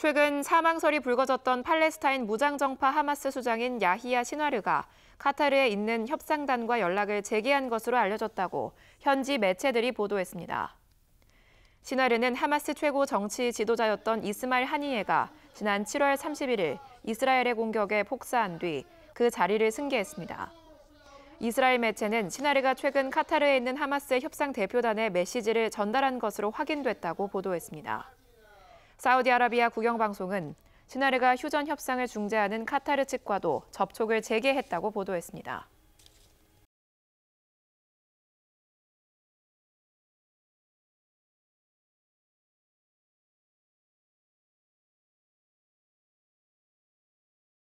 최근 사망설이 불거졌던 팔레스타인 무장정파 하마스 수장인 야히야 신화르가 카타르에 있는 협상단과 연락을 재개한 것으로 알려졌다고 현지 매체들이 보도했습니다. 신화르는 하마스 최고 정치 지도자였던 이스마일 하니예가 지난 7월 31일 이스라엘의 공격에 폭사한 뒤 그 자리를 승계했습니다. 이스라엘 매체는 신하르가 최근 카타르에 있는 하마스 협상 대표단의 메시지를 전달한 것으로 확인됐다고 보도했습니다. 사우디아라비아 국영방송은 시나르가 휴전 협상을 중재하는 카타르 측과도 접촉을 재개했다고 보도했습니다.